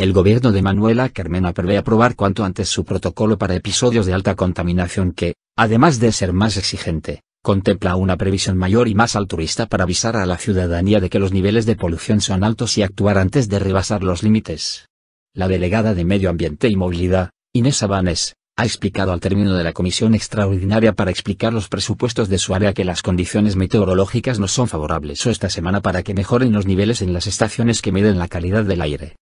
El gobierno de Manuela Carmena prevé aprobar cuanto antes su protocolo para episodios de alta contaminación que, además de ser más exigente, contempla una previsión mayor y más altruista para avisar a la ciudadanía de que los niveles de polución son altos y actuar antes de rebasar los límites. La delegada de Medio Ambiente y Movilidad, Inés Abanes, ha explicado al término de la comisión extraordinaria para explicar los presupuestos de su área que las condiciones meteorológicas no son favorables o esta semana para que mejoren los niveles en las estaciones que miden la calidad del aire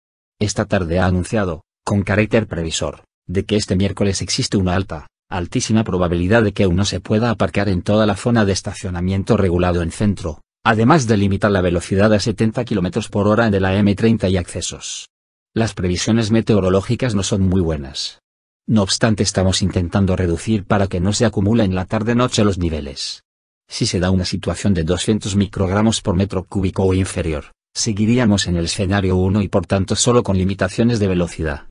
esta tarde ha anunciado, con carácter previsor, de que este miércoles existe una alta, altísima probabilidad de que uno se pueda aparcar en toda la zona de estacionamiento regulado en centro, además de limitar la velocidad a 70 km por hora de la M30 y accesos. Las previsiones meteorológicas no son muy buenas. No obstante estamos intentando reducir para que no se acumulen en la tarde-noche los niveles. Si se da una situación de 200 microgramos por metro cúbico o inferior, seguiríamos en el escenario 1 y por tanto solo con limitaciones de velocidad.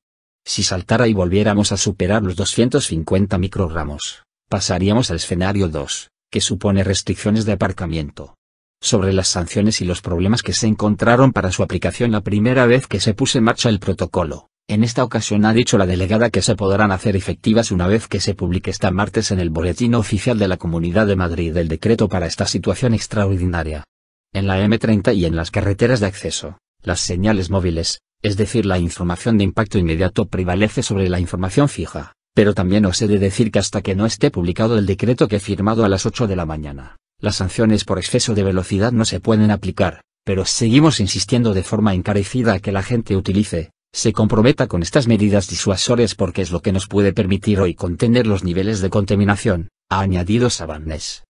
Si saltara y volviéramos a superar los 250 microgramos, pasaríamos al escenario 2, que supone restricciones de aparcamiento. Sobre las sanciones y los problemas que se encontraron para su aplicación la primera vez que se puso en marcha el protocolo, en esta ocasión ha dicho la delegada que se podrán hacer efectivas una vez que se publique esta martes en el Boletín Oficial de la Comunidad de Madrid el decreto para esta situación extraordinaria en la M30 y en las carreteras de acceso, las señales móviles, es decir, la información de impacto inmediato prevalece sobre la información fija, pero también os he de decir que hasta que no esté publicado el decreto que he firmado a las 8 de la mañana, las sanciones por exceso de velocidad no se pueden aplicar, pero seguimos insistiendo de forma encarecida a que la gente utilice, se comprometa con estas medidas disuasorias porque es lo que nos puede permitir hoy contener los niveles de contaminación, ha añadido Sabanes.